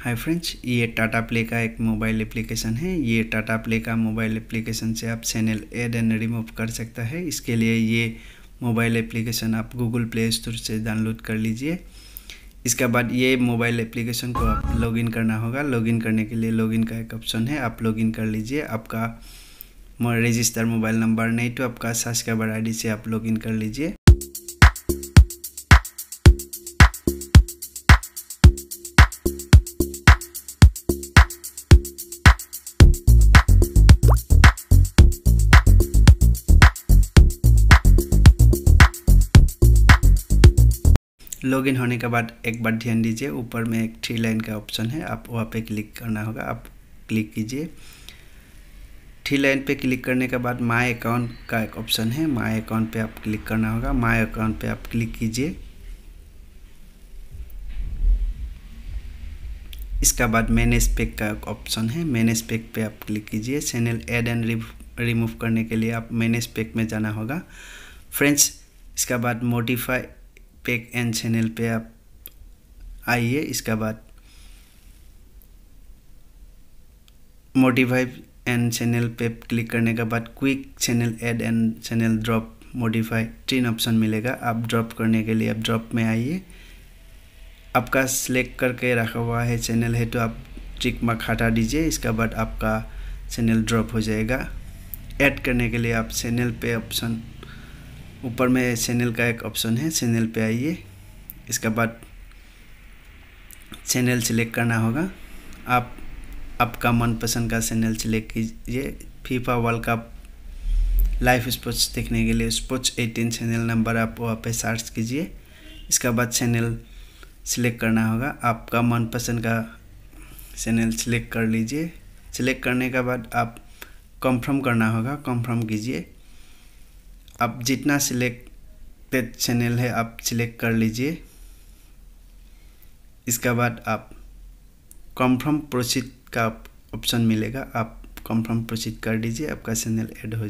hi friends ये Tata Play का एक मोबाइल एप्लीकेशन है ये टाटा प्ले का मोबाइल एप्लीकेशन से आप चैनल एड एंड रिमूव कर सकता है इसके लिए ये मोबाइल एप्लीकेशन आप गूगल प्ले स्टोर से डाउनलोड कर लीजिए इसके बाद ये मोबाइल एप्लीकेशन को आप लॉगिन करना होगा लॉगिन करने के लिए लॉगिन का एक ऑप्शन है आप लॉगिन कर लीजिए आपका रजिस्टर मोबाइल नंबर नहीं तो आपका सब्सक्राइबर आईडी से आप लॉगिन कर लीजिए लॉगिन होने के बाद एक बार ध्यान दीजिए ऊपर में एक थ्री लाइन का ऑप्शन है आप वहाँ पे क्लिक करना होगा आप क्लिक कीजिए थ्री लाइन पे क्लिक करने के बाद माय अकाउंट का एक ऑप्शन है माय अकाउंट पे आप क्लिक करना होगा माय अकाउंट पे आप क्लिक कीजिए इसका बाद मैनेज पैक का एक ऑप्शन है मैनेज पैक पे आप क्लिक कीजिए चैनल एड एंड रिमूव करने के लिए आप मैनेज पैक में जाना होगा फ्रेंड्स इसका बाद मोडिफाई पैक एंड चैनल पे आप आइए इसके बाद मोडिफाई एंड चैनल पे क्लिक करने के बाद quick channel add and channel drop modify तीन ऑप्शन मिलेगा आप ड्रॉप करने के लिए आप ड्रॉप में आइए आपका सिलेक्ट करके रखा हुआ है चैनल है तो आप चिक मार्क हटा दीजिए इसके बाद आपका चैनल ड्रॉप हो जाएगा ऐड करने के लिए आप चैनल पे ऑप्शन ऊपर में चैनल का एक ऑप्शन है चैनल पे आइए इसके बाद चैनल सेलेक्ट करना होगा आप आपका मनपसंद का चैनल सिलेक्ट कीजिए FIFA World Cup live sports देखने के लिए स्पोर्ट्स एटीन चैनल नंबर आप वहाँ पे सर्च कीजिए इसके बाद चैनल सिलेक्ट करना होगा आपका मनपसंद का चैनल सिलेक्ट कर लीजिए सिलेक्ट करने के बाद आप कंफर्म करना होगा कंफर्म कीजिए आप जितना सिलेक्टेड चैनल है आप सिलेक्ट कर लीजिए इसके बाद आप कंफर्म प्रोसीड का ऑप्शन मिलेगा आप कंफर्म प्रोसीड कर दीजिए आपका चैनल ऐड हो